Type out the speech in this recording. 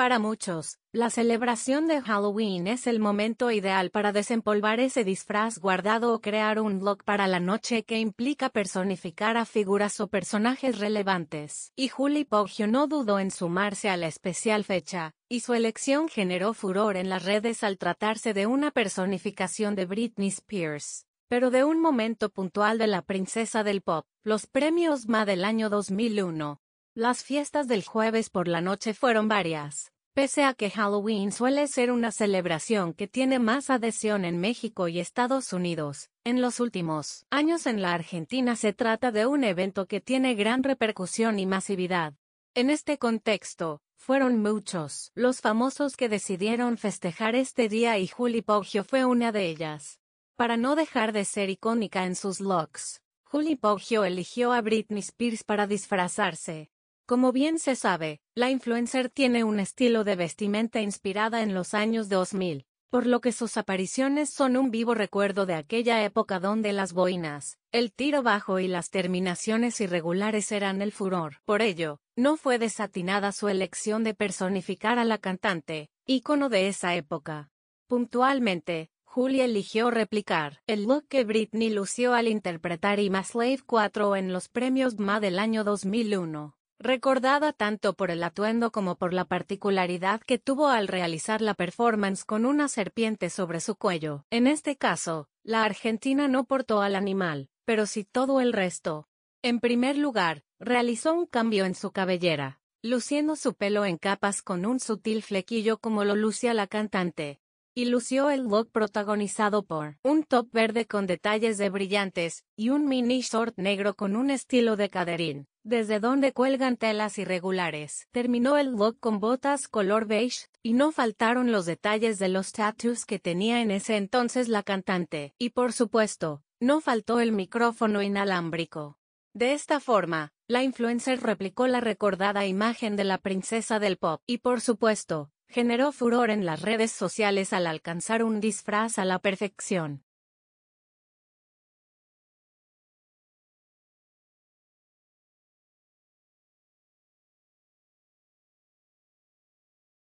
Para muchos, la celebración de Halloween es el momento ideal para desempolvar ese disfraz guardado o crear un vlog para la noche que implica personificar a figuras o personajes relevantes. Y Julie Poggio no dudó en sumarse a la especial fecha, y su elección generó furor en las redes al tratarse de una personificación de Britney Spears pero de un momento puntual de la princesa del pop, los premios MA del año 2001. Las fiestas del jueves por la noche fueron varias. Pese a que Halloween suele ser una celebración que tiene más adhesión en México y Estados Unidos, en los últimos años en la Argentina se trata de un evento que tiene gran repercusión y masividad. En este contexto, fueron muchos los famosos que decidieron festejar este día y Julie Poggio fue una de ellas. Para no dejar de ser icónica en sus looks, Julie Poggio eligió a Britney Spears para disfrazarse. Como bien se sabe, la influencer tiene un estilo de vestimenta inspirada en los años 2000, por lo que sus apariciones son un vivo recuerdo de aquella época donde las boinas, el tiro bajo y las terminaciones irregulares eran el furor. Por ello, no fue desatinada su elección de personificar a la cantante, ícono de esa época. Puntualmente, Julia eligió replicar el look que Britney lució al interpretar Ima Slave 4 en los premios MA del año 2001 recordada tanto por el atuendo como por la particularidad que tuvo al realizar la performance con una serpiente sobre su cuello. En este caso, la argentina no portó al animal, pero sí todo el resto. En primer lugar, realizó un cambio en su cabellera, luciendo su pelo en capas con un sutil flequillo como lo lucía la cantante y lució el look protagonizado por un top verde con detalles de brillantes y un mini short negro con un estilo de caderín, desde donde cuelgan telas irregulares. Terminó el look con botas color beige, y no faltaron los detalles de los tattoos que tenía en ese entonces la cantante. Y por supuesto, no faltó el micrófono inalámbrico. De esta forma, la influencer replicó la recordada imagen de la princesa del pop. Y por supuesto, generó furor en las redes sociales al alcanzar un disfraz a la perfección.